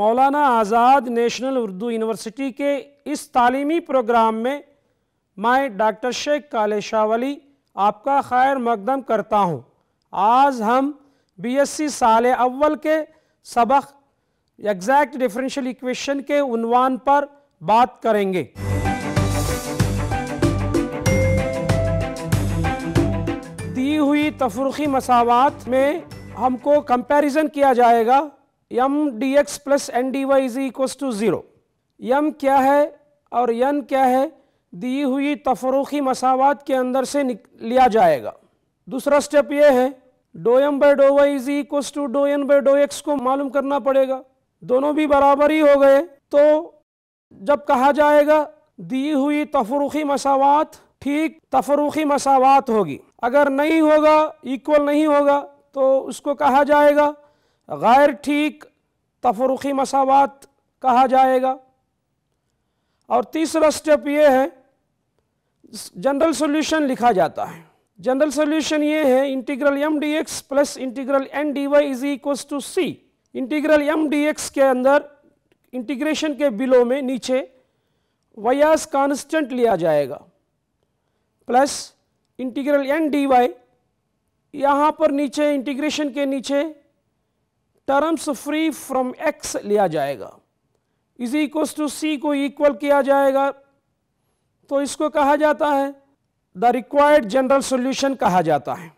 मौलाना आज़ाद national Urdu university के इस तालीमी प्रोग्राम में मैं डॉक्टर शेख काले शावली आपका खैर मकदम करता हूँ आज हम बी एस सी साल अव्वल के सबक एग्जैक्ट डिफरेंशियल इक्वेशन के उनवान पर बात करेंगे दी हुई तफरुखी मसावत में हमको कंपैरिजन किया जाएगा M D x plus N D Y is equal to zero क्या है और यन क्या है दी हुई तफरूखी मसावत के अंदर से लिया जाएगा दूसरा स्टेप ये है do M by dough Y is equal to do N by dough X को मालूम करना पड़ेगा दोनों भी बराबर ही हो गए तो जब कहा जाएगा दी हुई तफरूखी मसावत ठीक तफरूखी मसावत होगी अगर नहीं होगा इक्वल नहीं होगा तो उसको कहा जाएगा गैर ठीक तफरुखी मसावत कहा जाएगा और तीसरा स्टेप ये है जनरल सॉल्यूशन लिखा जाता है जनरल सॉल्यूशन ये है integral M D x plus integral N D Y is equal to C integral M D X के अंदर इंटीग्रेशन के बिलो में नीचे वयास कांस्टेंट लिया जाएगा plus integral N D Y यहाँ पर नीचे इंटीग्रेशन के नीचे टर्म्स फ्री फ्रॉम एक्स लिया जाएगा इज इक्वस टू सी को इक्वल किया जाएगा तो इसको कहा जाता है द रिक्वायर्ड जनरल सॉल्यूशन कहा जाता है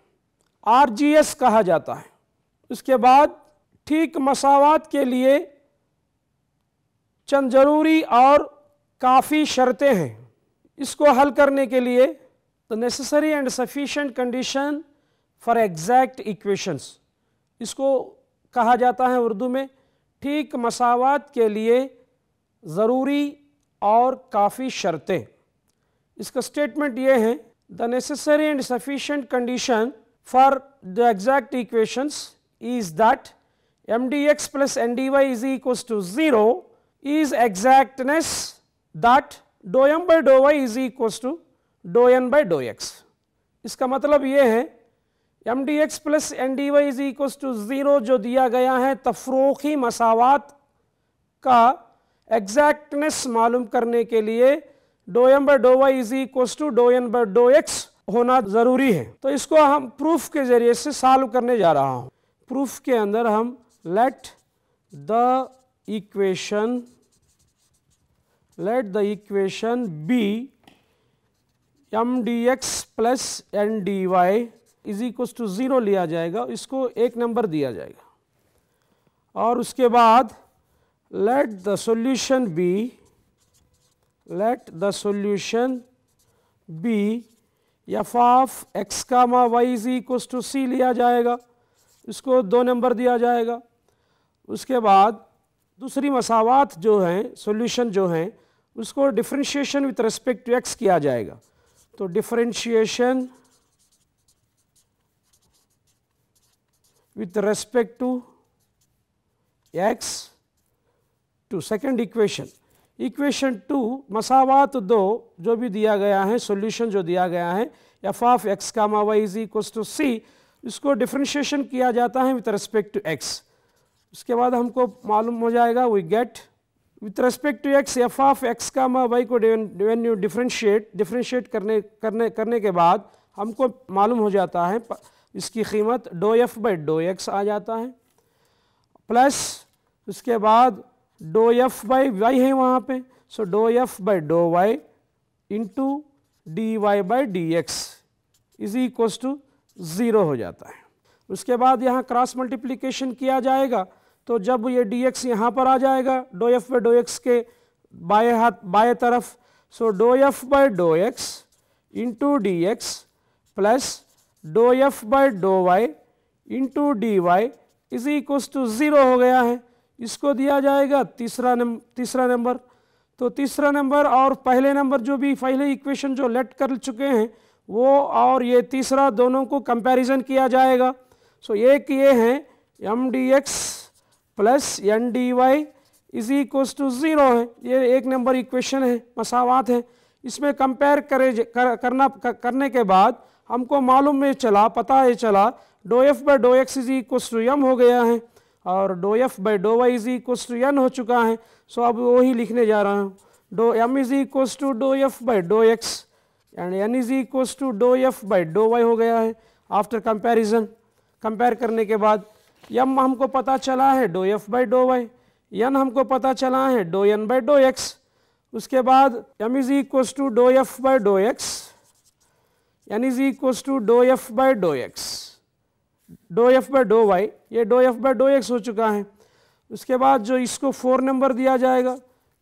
आरजीएस कहा जाता है उसके बाद ठीक मसावत के लिए चंद ज़रूरी और काफ़ी शर्तें हैं इसको हल करने के लिए the necessary and sufficient condition for exact equations इसको कहा जाता है उर्दू में ठीक मसावत के लिए ज़रूरी और काफ़ी शर्तें इसका स्टेटमेंट ये है the necessary and sufficient condition for the exact equations is that M D x plus N D Y is equal to zero is exactness that do M by dough Y is equal to do N by dough X इसका मतलब ये है M D x plus N D Y is equals to zero जो दिया गया है तफरोखी मसावत का exactness मालूम करने के लिए do M by dough Y is equals to do N by dough X होना ज़रूरी है तो इसको हम प्रूफ के ज़रिए से सॉल्व करने जा रहा हूँ प्रूफ के अंदर हम let the equation let the equation be M D x plus N D Y is equal to zero लिया जाएगा इसको एक नंबर दिया जाएगा और उसके बाद let the solution be let the solution be F of x का मा Y is equal to C लिया जाएगा इसको दो नंबर दिया जाएगा उसके बाद दूसरी मसावत जो हैं सॉल्यूशन जो हैं उसको differentiation with respect to x किया जाएगा तो differentiation with respect to x to second equation equation two मसावात दो जो भी दिया गया है सॉल्यूशन जो दिया गया है एफ ऑफ एक्स का मावाई इज इक्व टू सी इसको डिफ्रेंशिएशन किया जाता है विथ रेस्पेक्ट टू एक्स उसके बाद हमको मालूम हो जाएगा we get with respect to X F of x का वाई को वेन यू डिफ्रेंशिएट डिफ्रेंशिएट करने करने करने के बाद हमको मालूम हो जाता है इसकी कीमत do F by dough X आ जाता है प्लस उसके बाद डो एफ बाई वाई है वहाँ पे so do F by dough Y into D Y by D x is equals to zero हो जाता है उसके बाद यहाँ क्रॉस मल्टीप्लिकेशन किया जाएगा तो जब ये डी एक्स यहाँ पर आ जाएगा do F by dough X के बाए हाथ बाए तरफ so do F by dough X into D x plus do F by dough Y into D Y is equals to zero हो गया है इसको दिया जाएगा तीसरा नंबर तीसरा नंबर तो तीसरा नंबर और पहले नंबर जो भी पहले इक्वेशन जो लेट कर चुके हैं वो और ये तीसरा दोनों को कंपैरिजन किया जाएगा सो एक ये है M D x plus N D Y is equal to zero है ये एक नंबर इक्वेशन है मसावात है इसमें कंपेयर करे कर, करना कर, करने के बाद हमको मालूम है चला पता है चला do F by dough x is equal to M हो गया है और do F by dough Y is equals to N हो चुका है सो अब वही लिखने जा रहा हूँ do M is equals to do F by dough X and N is equal to do F by dough Y हो गया है आफ्टर कंपेरिजन कंपेयर करने के बाद यम हमको पता चला है do F by dough Y N हमको पता चला है do N by dough X उसके बाद M is equals to do F by dough X n is equals to do F by dough x do F by dough Y ये do F by dough X हो चुका है उसके बाद जो इसको फोर नंबर दिया जाएगा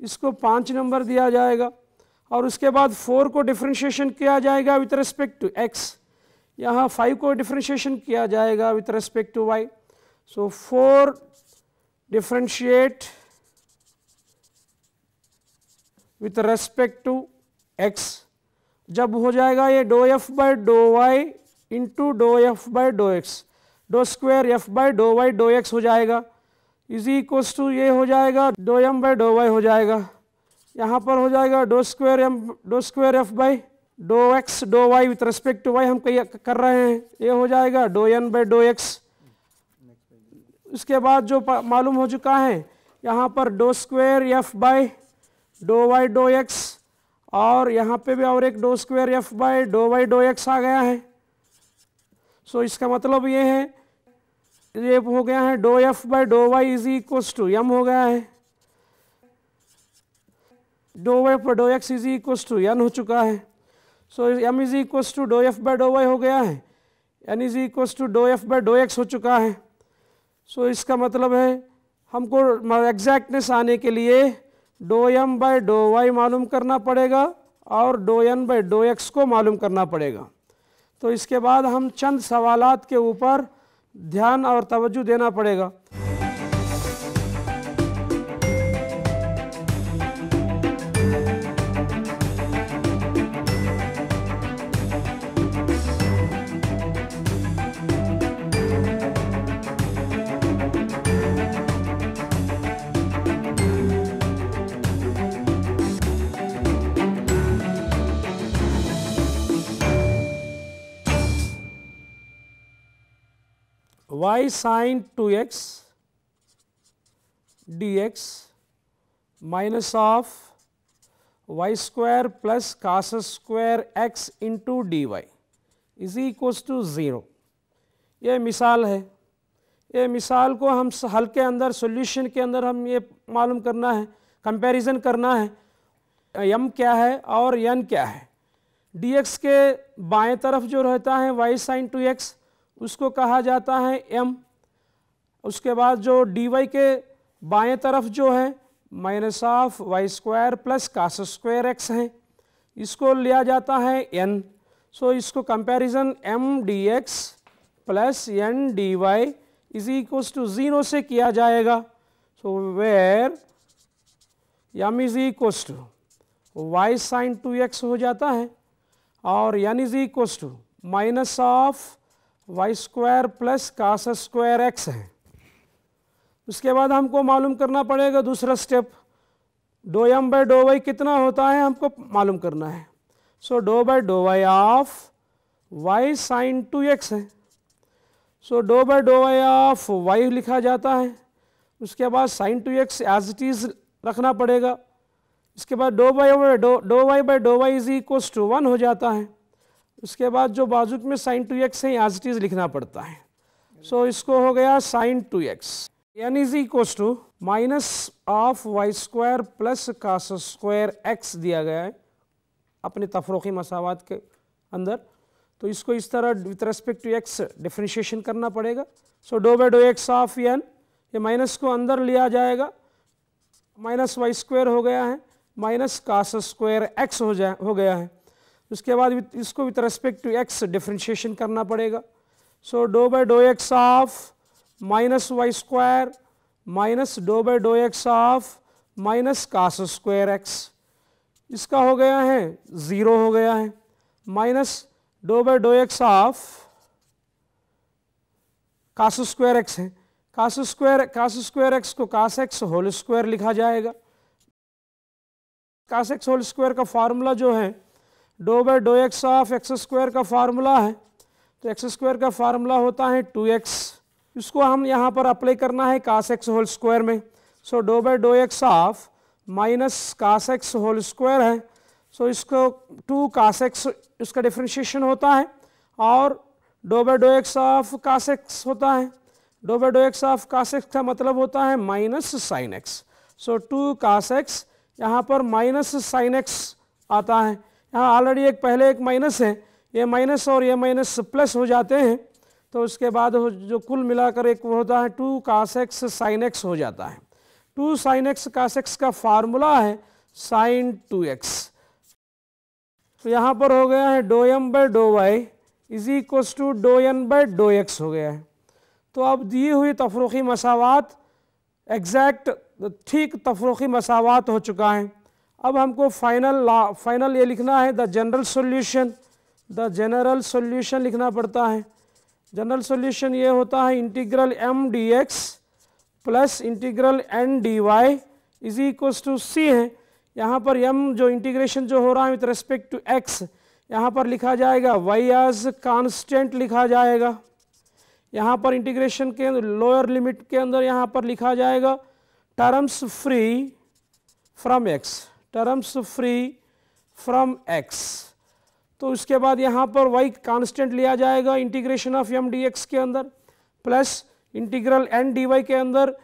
इसको पाँच नंबर दिया जाएगा और उसके बाद फोर को डिफ्रेंशिएशन किया जाएगा विथ रिस्पेक्ट टू एक्स यहाँ फाइव को डिफ्रेंशिएशन किया जाएगा with respect to Y so four differentiate with respect to X जब हो जाएगा ये do F by dough Y into do F by dough x do square F by dough Y do X हो जाएगा is equals to ये हो जाएगा do M by dough Y हो जाएगा यहाँ पर हो जाएगा do square M dough square F by dough x do Y with respect to Y हम कई कर रहे हैं ये हो जाएगा do N by dough X उसके बाद जो मालूम हो चुका है यहाँ पर do square F by dough Y do X और यहाँ पे भी और एक do square F by do by dough X आ गया है सो so, इसका मतलब ये है ये हो गया है do F by dough Y is equals to M हो गया है डो वाई पर do x is equals to N हो चुका है so M is equals to do F by dough Y हो गया है N is equals to do F by dough X हो चुका है सो so, इसका मतलब है हमको एग्जैक्टनेस आने के लिए do M by dough Y मालूम करना पड़ेगा और do N by dough X को मालूम करना पड़ेगा तो इसके बाद हम चंद सवालात के ऊपर ध्यान और तवज्जो देना पड़ेगा y sine 2x dx minus of y square plus cos square x into dy is equals to zero ये मिसाल है ये मिसाल को हम हल के अंदर सॉल्यूशन के अंदर हम ये मालूम करना है कंपैरिजन करना है यम क्या है और यन क्या है dx के बाएं तरफ जो रहता है y साइन टू एक्स उसको कहा जाता है एम उसके बाद जो डी वाई के बाएं तरफ जो है minus of Y square plus cos square X है इसको लिया जाता है एन सो so, इसको comparison M D x plus N D Y is equals to zero से किया जाएगा so where M is equals to Y sine two X हो जाता है और N is equals to minus of Y square plus cos square X है उसके बाद हमको मालूम करना पड़ेगा दूसरा step do M by dough Y कितना होता है हमको मालूम करना है so dough by dough Y of Y sine two x है so dough by dough Y of Y लिखा जाता है उसके बाद sine two X as it is रखना पड़ेगा इसके बाद do by do do Y by dough Y is equals to one हो जाता है उसके बाद जो बाजुक में साइन टू एक्स है एज इट इज़ लिखना पड़ता है सो so, इसको हो गया sine two X N is equals to minus of Y square plus cos square X दिया गया है अपने तफरोखी मसावत के अंदर तो इसको इस तरह with respect to X differentiation करना पड़ेगा so dough by dough x of N ये माइनस को अंदर लिया जाएगा माइनस वाई स्क्वायर हो गया है माइनस कास स्क्वायर एक्स हो जाए हो गया है उसके बाद इसको with respect to X differentiation करना पड़ेगा so dough by dough x of minus Y square minus do by dough x of minus cos square X इसका हो गया है ज़ीरो हो गया है minus do by dough x of cos square X है cos square cos square X को cos X whole square लिखा जाएगा कास एक्स होल स्क्वायर का फार्मूला जो है dough by dough x of X square का फार्मूला है तो एक्स स्क्वायर का फार्मूला होता है टू एक्स इसको हम यहाँ पर अप्लाई करना है कास एक्स होल स्क्वायर में so dough by dough x of minus cos X whole square है सो इसको टू कास एक्स इसका डिफ्रेंशिएशन होता है और do by dough x of cos X होता है dough by dough x of cos X का मतलब होता है minus sine X so two cos X यहाँ पर माइनस साइन एक्स आता है यहाँ ऑलरेडी एक पहले एक माइनस है ये माइनस और ये माइनस प्लस हो जाते हैं तो उसके बाद जो कुल मिलाकर एक वो होता है two cos X sine X हो जाता है two sine X cos X का फार्मूला है साइन टू एक्स तो यहाँ पर हो गया है do M by dough Y is equals to do N by dough X हो गया है तो अब दी हुई तफरुखी मसावत एग्जैक्ट ठीक तफरुखी मसावत हो चुका है अब हमको फाइनल ला फाइनल ये लिखना है the general solution the general solution लिखना पड़ता है जनरल सॉल्यूशन ये होता है integral M D x plus integral N D Y is equals to सी है यहाँ पर एम जो इंटीग्रेशन जो हो रहा है विथ रेस्पेक्ट टू एक्स यहाँ पर लिखा जाएगा वाई आज कॉन्स्टेंट लिखा जाएगा यहाँ पर इंटीग्रेशन के लोअर लिमिट के अंदर यहाँ पर लिखा जाएगा terms free from X terms free from X तो उसके बाद यहाँ पर वाई कांस्टेंट लिया जाएगा integration of M D X के अंदर plus integral N D Y के अंदर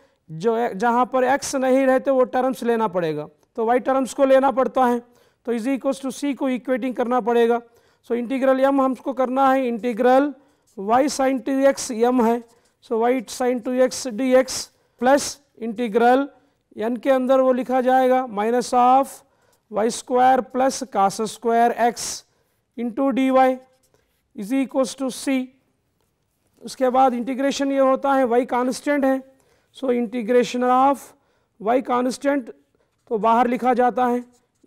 जो जहाँ पर एक्स नहीं रहते वो टर्म्स लेना पड़ेगा तो वाई टर्म्स को लेना पड़ता है तो इज इक्वल्स टू सी को इक्वेटिंग करना पड़ेगा सो इंटीग्रल एम हमको करना है integral Y sine two X M है so Y sine two X D x plus integral N के अंदर वो लिखा जाएगा minus of Y square plus cos square X into D Y is equals to C उसके बाद integration ये होता है वाई कॉन्स्टेंट है so integration of Y constant तो बाहर लिखा जाता है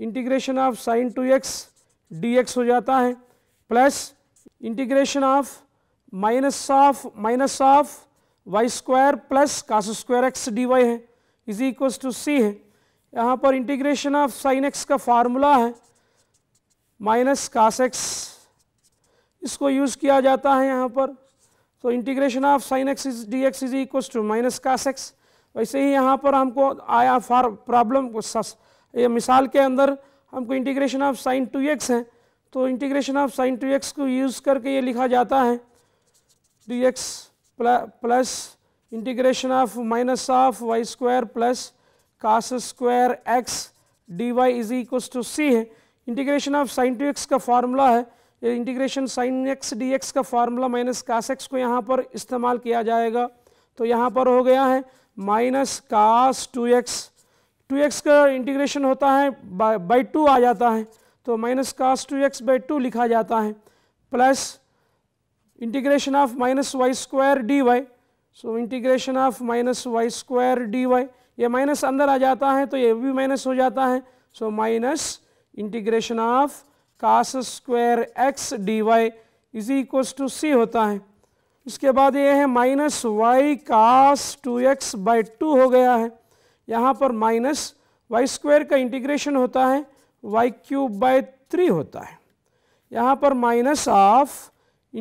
integration of sine two X D x हो जाता है plus integration of minus of minus of Y square plus cos square x d Y है इज इक्वल्स टू सी है यहाँ पर इंटीग्रेशन ऑफ साइन एक्स का फार्मूला है माइनस कास एक्स इसको यूज़ किया जाता है यहाँ पर तो integration of sine x is d x is equals to minus cos x वैसे ही यहाँ पर हमको आया फार प्रॉब्लम ये मिसाल के अंदर हमको integration of sine two x है तो integration of sine two x को यूज़ करके ये लिखा जाता है d x plus integration of minus of y square plus cos square x d Y is equal to सी है integration of sine two x का फार्मूला है ये integration sine x D x का फार्मूला माइनस कास एक्स को यहाँ पर इस्तेमाल किया जाएगा तो यहाँ पर हो गया है minus cos two x two x का इंटीग्रेशन होता है बाई टू आ जाता है तो minus cos two x by two लिखा जाता है plus integration of minus Y square d y so integration of minus Y square d y ये माइनस अंदर आ जाता है तो ये भी माइनस हो जाता है so minus integration of cos square x d Y is equals to c होता है इसके बाद ये है minus y cos two x by two हो गया है यहाँ पर माइनस वाई स्क्वायर का इंटीग्रेशन होता है वाई क्यूब बाई थ्री होता है यहाँ पर minus of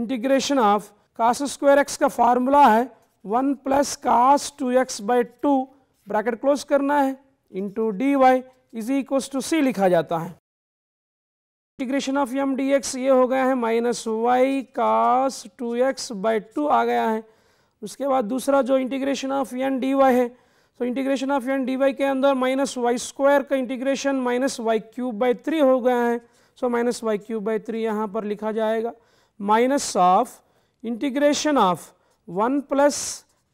integration of cos square x का फार्मूला है one plus cos two x by two bracket close करना है into D Y is equal to c लिखा जाता है integration of M D x ये हो गया है minus y cos two x by two आ गया है उसके बाद दूसरा जो integration of n D Y है तो integration of n D Y के अंदर माइनस वाई स्क्वायर का integration minus y cube by three हो गया है so minus y cube by three यहाँ पर लिखा जाएगा minus of integration of one plus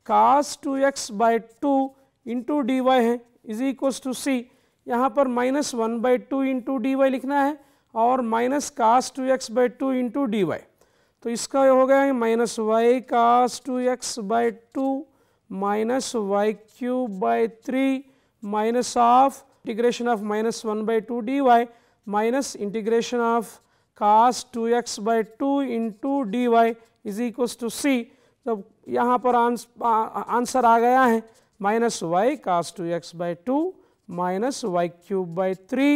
cos two x by two into D Y है इज इक्वल्स टू सी यहाँ पर minus one by two into D y लिखना है और minus cos two x by two into D y तो इसका हो गया minus y cos two x by two minus y cube by three minus of integration of minus one by two d y minus integration of cos two x by two into D Y is equals to c जब तो यहाँ पर answer, answer आ गया है minus y cos two x by two minus y cube by three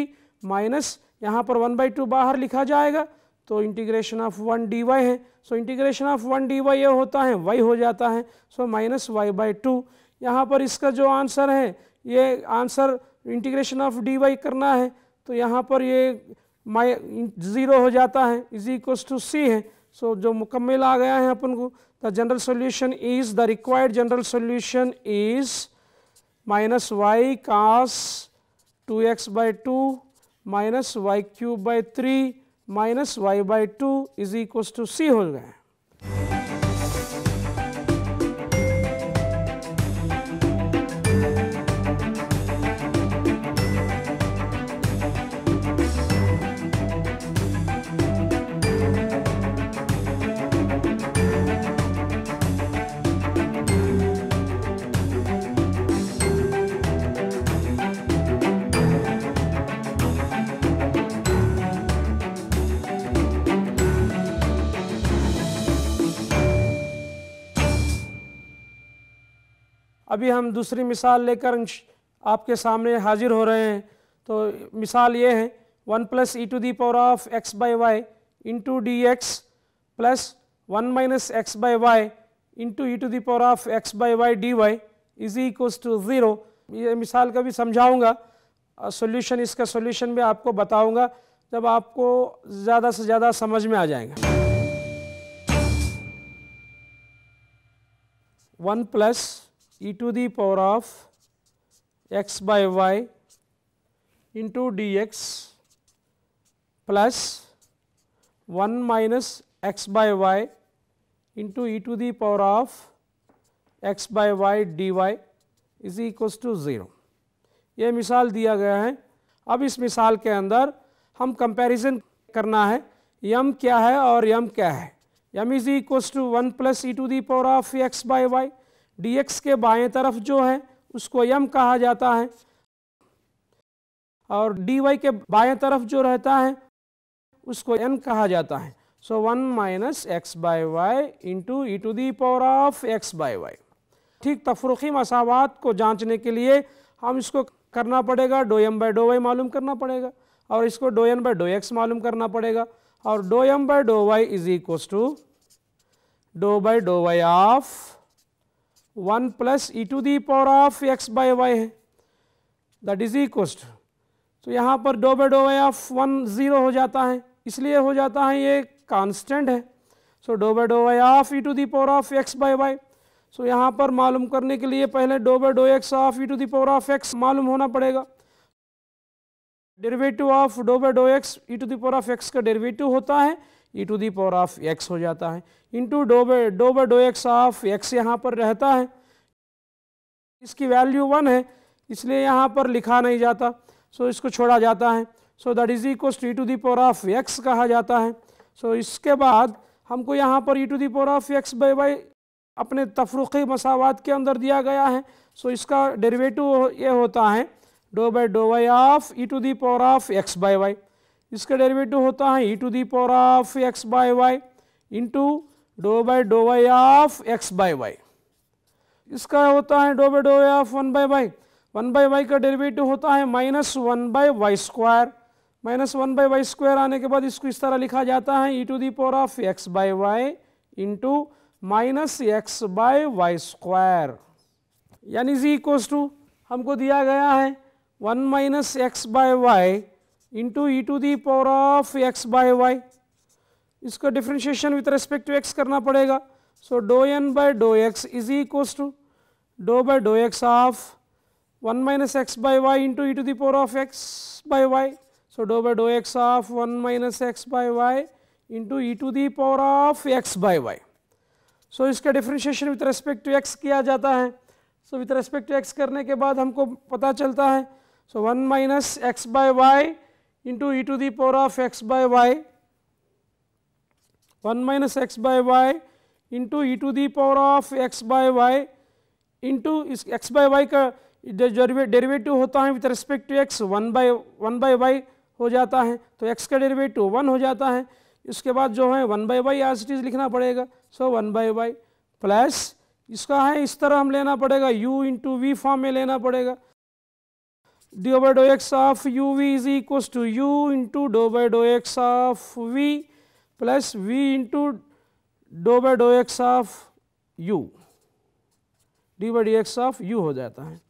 minus यहाँ पर one by two बाहर लिखा जाएगा तो integration of one d Y है so integration of one d y ये होता है वाई हो जाता है so minus y by two यहाँ पर इसका जो आंसर है ये answer integration of d y करना है तो यहाँ पर ये माई ज़ीरो हो जाता है इज इक्वस टू सी है सो जो मुकम्मल आ गया है अपन को the general solution is the required general solution is minus y cos 2x by 2 minus y cube by 3 minus y by 2 is equal to c whole अभी हम दूसरी मिसाल लेकर आपके सामने हाजिर हो रहे हैं तो मिसाल ये है one plus E to the power of x by Y into D x plus one minus x by Y into E to the power of x by y d Y is equals to zero ये मिसाल का भी समझाऊंगा solution इसका solution भी आपको बताऊंगा जब आपको ज़्यादा से ज़्यादा समझ में आ जाएगा one plus e to the power of x by y into dx plus 1 minus x by y into e to the power of x by y dy is equals to zero ये मिसाल दिया गया है अब इस मिसाल के अंदर हम कंपैरिजन करना है यम क्या है और यम क्या है m is equal to one plus E to the power of x by y dx के बाएं तरफ जो है उसको यम कहा जाता है और dy के बाएं तरफ जो रहता है उसको एन कहा जाता है so one minus x by Y into E to the power of x by y ठीक तफरुखी मसावत को जांचने के लिए हम इसको करना पड़ेगा doe M by dough Y मालूम करना पड़ेगा और इसको doe N by dough x मालूम करना पड़ेगा और doe M by dough Y is equal to doe by dough Y of one plus E to the power of x by y है दैट इज इक्वस्ट तो यहाँ पर doe by dough Y of one zero हो जाता है इसलिए हो जाता है ये कांस्टेंट है so dough by dough Y of E to the power of x by Y so यहाँ पर मालूम करने के लिए पहले doe by dough x of E to the power of x मालूम होना पड़ेगा derivative of doe by dough x e to the power of x का डेरिवेटिव होता है ई to the power of x हो जाता है into doe by doe by dough x of x यहाँ पर रहता है इसकी वैल्यू वन है इसलिए यहाँ पर लिखा नहीं जाता सो so, इसको छोड़ा जाता है so that is equals to e to the power of x कहा जाता है सो so, इसके बाद हमको यहाँ पर e to the power of x by by अपने तफरुखी मसावत के अंदर दिया गया है सो so, इसका डेरिवेटिव ये होता है dough by dough Y of E to the power of x by y इसका डेरिवेटिव होता है ई to the power of x by Y into doe by dough Y of x by y इसका होता है doe by dough Y of one by y one by y का derivative होता है minus one by y square minus one by Y square आने के बाद इसको इस तरह लिखा जाता है ई to the power of x by Y into minus x by y square यानी जी इक्वल्स टू हमको दिया गया है one minus x by Y into E to the power of x by y इसका differentiation with respect to x करना पड़ेगा so doe n by dough x is equals to doe by dough x of one minus x by Y into E to the power of x by Y so doe by dough x of one minus x by Y into E to the power of x by Y so इसका differentiation with respect to x किया जाता है so with respect to x करने के बाद हमको पता चलता है so one minus x by y into e to the power of x by y 1 minus x by y into e to the power of x by y into इस x by y का derivative होता है with respect to x one by one by Y हो जाता है तो x का derivative one हो जाता है इसके बाद जो है one by Y as it is लिखना पड़ेगा so one by y plus इसका है इस तरह हम लेना पड़ेगा यू इंटू वी फॉर्म में लेना पड़ेगा dou by dou x of u v is equals to u into dou by dou x of v plus v into dou by dou x of u d by dx of u हो जाता है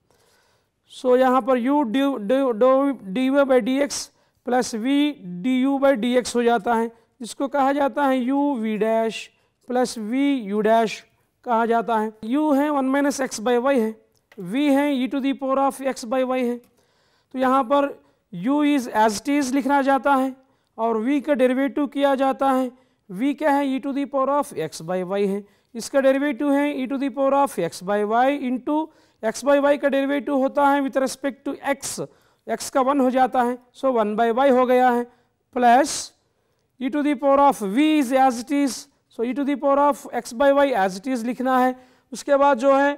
so so, यहाँ पर u d Y by D x plus v d u by D x हो जाता है इसको कहा जाता है u v dash plus v u dash कहा जाता है u है one minus x by Y है v है e to the power of x by Y है तो यहाँ पर u इज़ एज टीज लिखना जाता है और v का डेरिवेटिव किया जाता है v क्या है e to the power of x by Y है इसका डेरिवेटिव है e to the power of x by Y into x by Y का डेरिवेटिव होता है with respect to x x का वन हो जाता है सो वन बाई वाई हो गया है plus E to the power of v is as it is so E to the power of x by Y as it is लिखना है उसके बाद जो है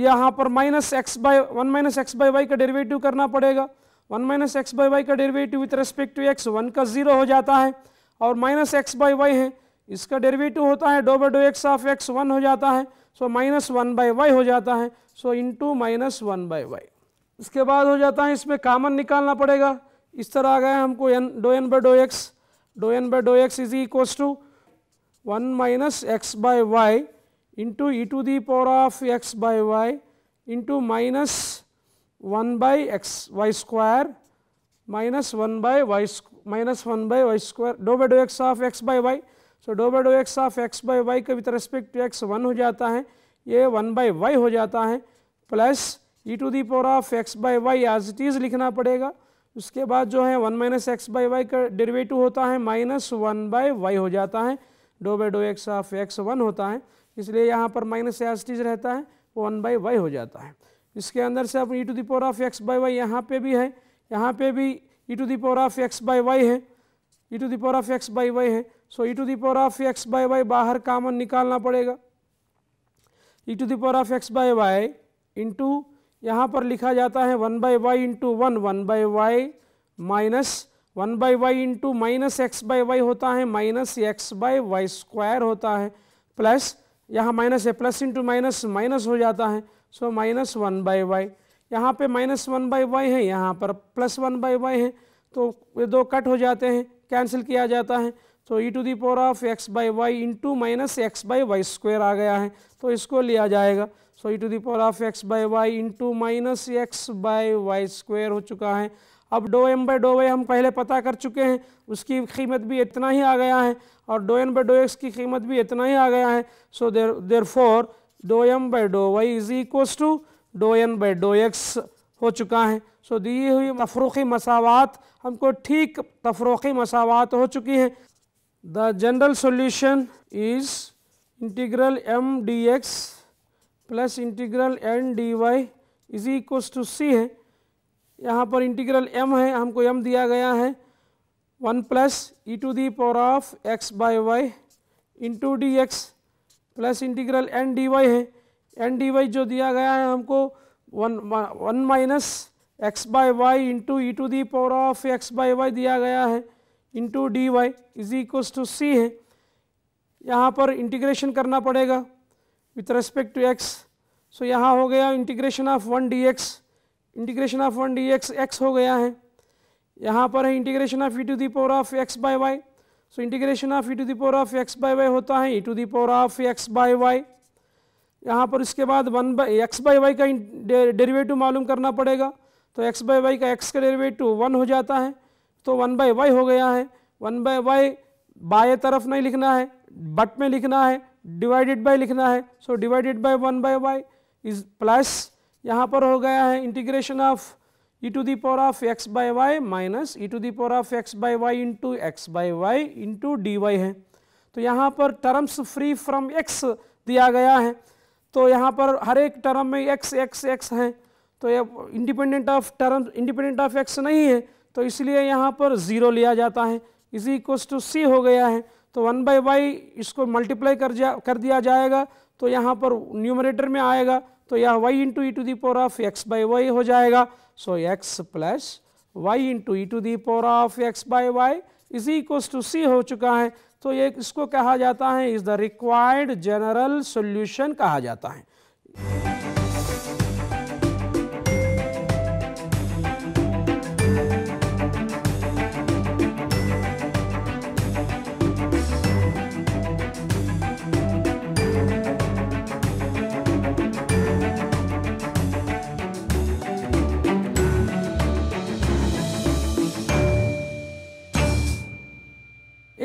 यहाँ पर minus x by one minus x by Y का derivative करना पड़ेगा one minus x by Y का derivative with respect to x one का जीरो हो जाता है और माइनस एक्स बाई वाई है इसका डेरिवेटिव होता है dough by dough x of x one हो जाता है so minus one by Y हो जाता है so into minus one by y इसके बाद हो जाता है इसमें कामन निकालना पड़ेगा इस तरह आ गया हमको n doe N by dough x doe N by dough x is equals to one minus x by y into e to the power of x by y into minus 1 by x y square minus 1 by y minus 1 by y square dou by dou x of x by y so dough by dough x of x by Y का with respect to x one हो जाता है ये one by Y हो जाता है plus E to the power of x by Y as it is लिखना पड़ेगा उसके बाद जो है one minus x by Y का डेरिवेटिव होता है माइनस वन बाई वाई हो जाता है dough by dough x of x one होता है इसलिए यहाँ पर माइनस टीज रहता है वो वन बाई वाई हो जाता है इसके अंदर से आप E to the power of x by Y यहाँ पे भी है यहाँ पे भी E to the power of x by Y है ई to the power of x by Y है so E to the power of x by Y बाहर कामन निकालना पड़ेगा E to the power of x by Y into यहाँ पर लिखा जाता है one by Y into one one by Y minus one by Y into minus x by Y होता है minus x by Y square होता है प्लस यहाँ माइनस है प्लस इंटू माइनस माइनस हो जाता है so minus one by Y यहाँ पे माइनस वन बाई वाई है यहाँ पर प्लस वन बाई वाई है तो ये दो कट हो जाते हैं कैंसिल किया जाता है तो E to the power of x by Y into minus x by Y square आ गया है तो इसको लिया जाएगा so E to the power of x by Y into minus x by Y square हो चुका है अब do M by dough Y हम पहले पता कर चुके हैं उसकी कीमत भी इतना ही आ गया है और do N by dough X की कीमत भी इतना ही आ गया है so there therefore do M by dough Y is equals to do N by dough X हो चुका है सो दी हुई तफरूकी मसावत हमको ठीक तफरूकी मसावत हो चुकी हैं the general solution is integral M D x plus integral N D Y is equals to सी है यहाँ पर इंटीग्रल एम है हमको एम दिया गया है one plus E to the power of x by Y into D x plus integral N D Y है N D Y जो दिया गया है हमको one one minus x by Y into E to the power of x by Y दिया गया है into D Y is equals to सी है यहाँ पर इंटीग्रेशन करना पड़ेगा with respect to X so यहाँ हो गया integration of one D X integration of one D X X हो गया है यहाँ पर है integration of E to the power of x by Y so integration of E to the power of x by Y होता है ई to the power of x by Y यहाँ पर इसके बाद one by X by Y का derivative मालूम करना पड़ेगा तो एक्स बाई वाई का एक्स का डेरिवेटिव वन हो जाता है तो वन बाई वाई हो गया है वन बाय वाई बाएँ तरफ नहीं लिखना है बट में लिखना है डिवाइडेड बाय लिखना है so divided by one by Y is plus यहाँ पर हो गया है integration of E to the power of x by Y minus E to the power of x by Y into X by Y into D Y है तो यहाँ पर terms free from x दिया गया है तो यहाँ पर हर एक टर्म में एक्स एक्स एक्स हैं तो ये independent of term independent of X नहीं है तो इसलिए यहाँ पर ज़ीरो लिया जाता है इसी इक्व टू सी हो गया है तो वन बाई वाई इसको मल्टीप्लाई कर जा कर दिया जाएगा तो यहाँ पर न्यूमरेटर में आएगा तो यह y into E to the power of x by Y हो जाएगा so x plus y into E to the power of x by y is equals to c हो चुका है तो ये इसको कहा जाता है is the required general solution कहा जाता है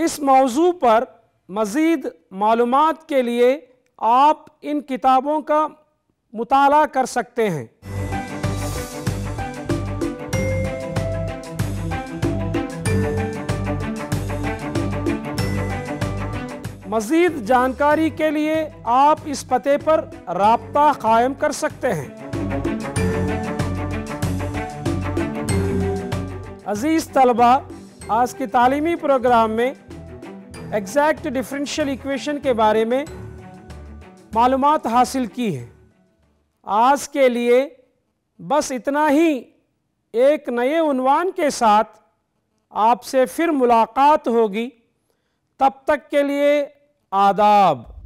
इस मौजू पर मज़ीद मालूम के लिए आप इन किताबों का मुताला कर सकते हैं मज़ीद जानकारी के लिए आप इस पते पर रबता क़ायम कर सकते हैं अज़ीज़ तलबा आज के तालीमी प्रोग्राम में एग्जैक्ट डिफरेंशियल इक्वेशन के बारे में मालूम हासिल की है आज के लिए बस इतना ही एक नए उनवान के साथ आपसे फिर मुलाकात होगी तब तक के लिए आदाब